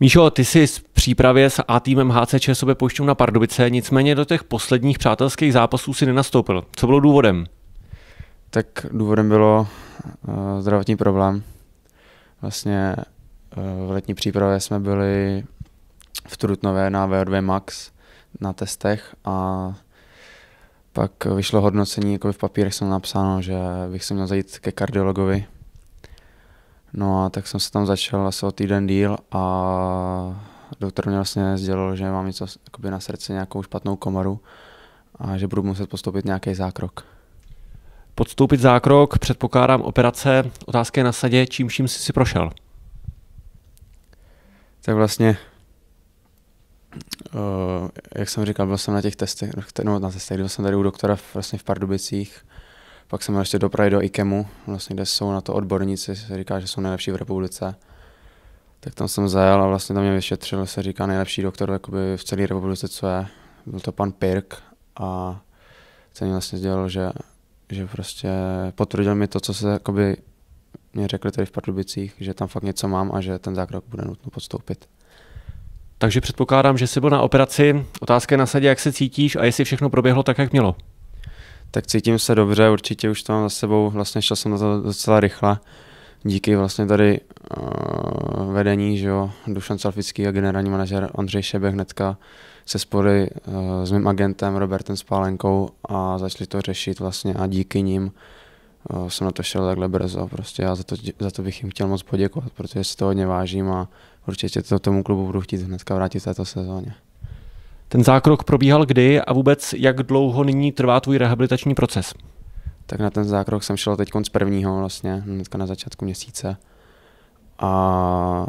Míšo, ty si v přípravě s A týmem HC sobě pojišťou na Pardubice, nicméně do těch posledních přátelských zápasů si nenastoupil. Co bylo důvodem? Tak důvodem bylo uh, zdravotní problém. Vlastně uh, v letní přípravě jsme byli v Trutnově na VO2 Max na testech a pak vyšlo hodnocení, jako v papírech jsem napsáno, že bych se měl zajít ke kardiologovi, No a tak jsem se tam začal asi o týden díl a doktor mě vlastně sdělil, že mám něco na srdci, nějakou špatnou komoru a že budu muset postoupit nějaký zákrok. Podstoupit zákrok, předpokládám operace, je na sadě, čím vším jsi si prošel? Tak vlastně, uh, jak jsem říkal, byl jsem na těch testech, no, no na testech, byl jsem tady u doktora vlastně v Pardubicích, pak jsem ještě do Prahy do IKEMu, vlastně, kde jsou na to odborníci, se říká, že jsou nejlepší v republice. Tak tam jsem zajel a vlastně tam mě vyšetřil, se říká nejlepší doktor jakoby v celé republice, co je. Byl to pan Pirk a ten mi vlastně sdělil, že, že prostě potvrdil mi to, co se jakoby mě řekli tady v Pardubicích, že tam fakt něco mám a že ten zákrok bude nutno podstoupit. Takže předpokládám, že jsi byl na operaci. Otázka je na sadě, jak se cítíš a jestli všechno proběhlo tak, jak mělo tak cítím se dobře, určitě už to mám za sebou, vlastně šel jsem na to docela rychle, díky vlastně tady uh, vedení, že jo, Dušan Salfický a generální manažer Andřej Šebe hnedka se spory uh, s mým agentem Robertem Spálenkou a začali to řešit vlastně a díky nim uh, jsem na to šel takhle brzo. Prostě já za to, za to bych jim chtěl moc poděkovat, protože si to hodně vážím a určitě to tomu klubu budu chtít hnedka vrátit v této sezóně. Ten zákrok probíhal kdy a vůbec jak dlouho nyní trvá tvůj rehabilitační proces? Tak na ten zákrok jsem šel teď z prvního vlastně, hnedka na začátku měsíce. A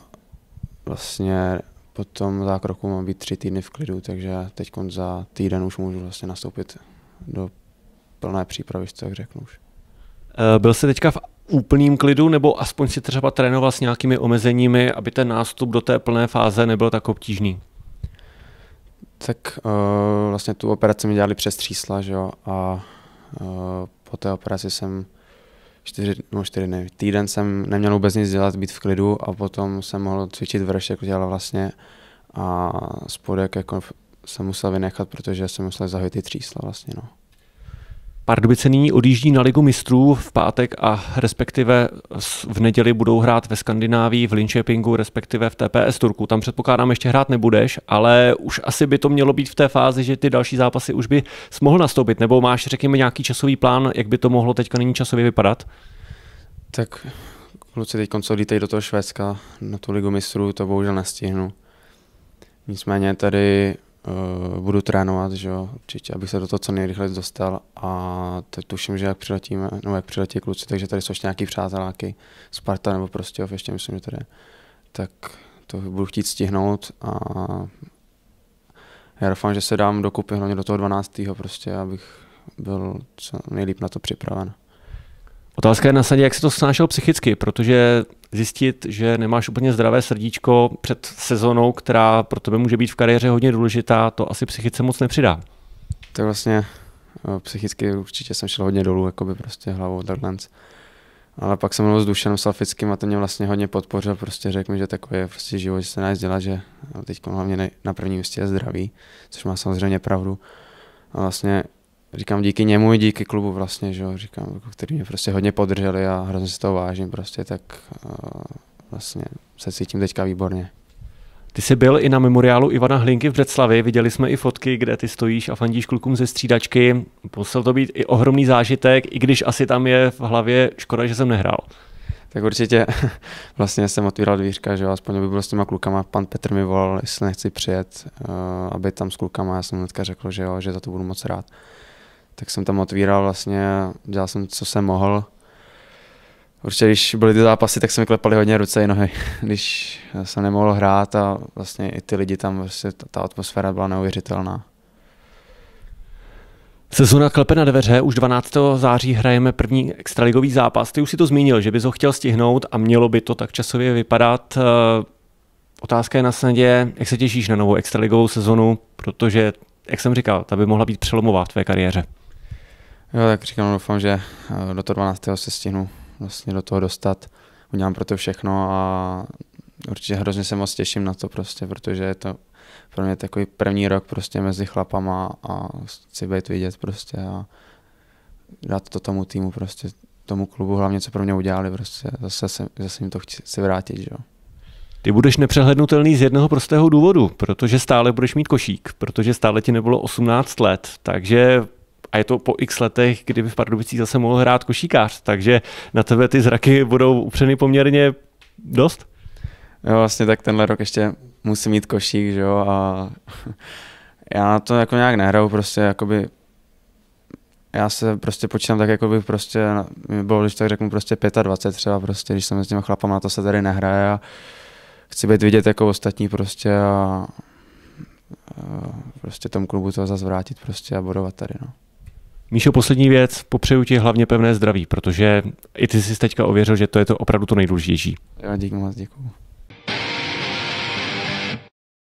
vlastně po tom zákroku mám být tři týdny v klidu, takže teď za týden už můžu vlastně nastoupit do plné přípravy, tak řeknu už. Eh, byl jsi teďka v úplným klidu, nebo aspoň si třeba trénoval s nějakými omezeními, aby ten nástup do té plné fáze nebyl tak obtížný? Tak uh, vlastně tu operaci mi dělali přes třísla, že jo, a uh, po té operaci jsem čtyři, no čtyři ne, týden jsem neměl vůbec nic dělat, být v klidu a potom jsem mohl cvičit vrš, jako dělala vlastně a spodek jako jsem musel vynechat, protože jsem musel zahojit ty třísla vlastně, no. Pardubice nyní odjíždí na Ligu mistrů v pátek a respektive v neděli budou hrát ve Skandinávii v Linköpingu, respektive v TPS Turku. Tam předpokládám ještě hrát nebudeš, ale už asi by to mělo být v té fázi, že ty další zápasy už by mohl nastoupit, nebo máš, řekněme, nějaký časový plán, jak by to mohlo teďka nyní časově vypadat? Tak kluci teď konsolítej do toho Švédska na tu ligu mistrů, to bohužel nestihnu. Nicméně tady uh, budu trénovat, že jo, určitě, abych se do toho co nejrychleji dostal a teď tuším, že jak přiletíme, nebo jak přiletí kluci, takže tady jsou ještě nějaký přáteláky, Sparta nebo prostě jo, ještě myslím, že tady, tak to budu chtít stihnout a já doufám, že se dám dokupy hlavně do toho 12. prostě, abych byl co nejlíp na to připraven. Otázka je na sadě, jak se to snášel psychicky, protože zjistit, že nemáš úplně zdravé srdíčko před sezonou, která pro tebe může být v kariéře hodně důležitá, to asi psychice moc nepřidá. Tak vlastně eh, psychicky určitě jsem šel hodně dolů, by prostě hlavou takhle. Ale pak jsem mluvil s Dušanem Salfickým a ten mě vlastně hodně podpořil, prostě řekl mi, že takový je prostě život, že se nás dělá, že no, teď hlavně na prvním místě je zdraví, což má samozřejmě pravdu. A vlastně říkám díky němu i díky klubu vlastně, že jo, říkám, jako, který mě prostě hodně podrželi a hrozně se toho vážím prostě, tak uh, vlastně se cítím teďka výborně. Ty jsi byl i na memoriálu Ivana Hlinky v Břeclavi, viděli jsme i fotky, kde ty stojíš a fandíš klukům ze střídačky. Musel to být i ohromný zážitek, i když asi tam je v hlavě škoda, že jsem nehrál. Tak určitě vlastně jsem otvíral dvířka, že jo, aspoň by byl s těma klukama. Pan Petr mi volal, jestli nechci přijet, uh, aby tam s klukama, já jsem hnedka řekl, že jo, že za to budu moc rád tak jsem tam otvíral vlastně a dělal jsem, co jsem mohl. Určitě, když byly ty zápasy, tak se mi klepaly hodně ruce i nohy, když jsem nemohl hrát a vlastně i ty lidi tam, vlastně ta atmosféra byla neuvěřitelná. Sezona klepe na dveře, už 12. září hrajeme první extraligový zápas. Ty už si to zmínil, že bys ho chtěl stihnout a mělo by to tak časově vypadat. Eh, otázka je na snadě, jak se těšíš na novou extraligovou sezonu, protože, jak jsem říkal, ta by mohla být přelomová v tvé kariéře. Jo, tak říkám, doufám, že eh, do toho 12. se stihnu vlastně do toho dostat. Udělám pro to všechno a určitě hrozně se moc těším na to prostě, protože je to pro mě takový první rok prostě mezi chlapama a chci být vidět prostě a dát to tomu týmu prostě, tomu klubu hlavně, co pro mě udělali prostě, zase, se, zase jim to chci si vrátit, že jo. Ty budeš nepřehlednutelný z jednoho prostého důvodu, protože stále budeš mít košík, protože stále ti nebylo 18 let, takže a je to po x letech, kdy by v Pardubicích zase mohl hrát košíkář, takže na tebe ty zraky budou upřeny poměrně dost. Jo, vlastně tak tenhle rok ještě musím mít košík, že jo, a já na to jako nějak nehraju, prostě jakoby já se prostě počítám tak, jako by prostě, bylo, když tak řeknu, prostě 25 třeba prostě, když jsem s těma chlapama, na to se tady nehraje a chci být vidět jako ostatní prostě a, a prostě tomu klubu to zase vrátit prostě a bodovat tady, no. Míšo, poslední věc, popřeju ti hlavně pevné zdraví, protože i ty jsi teďka ověřil, že to je to opravdu to nejdůležitější. Já děkuji moc, děkuji.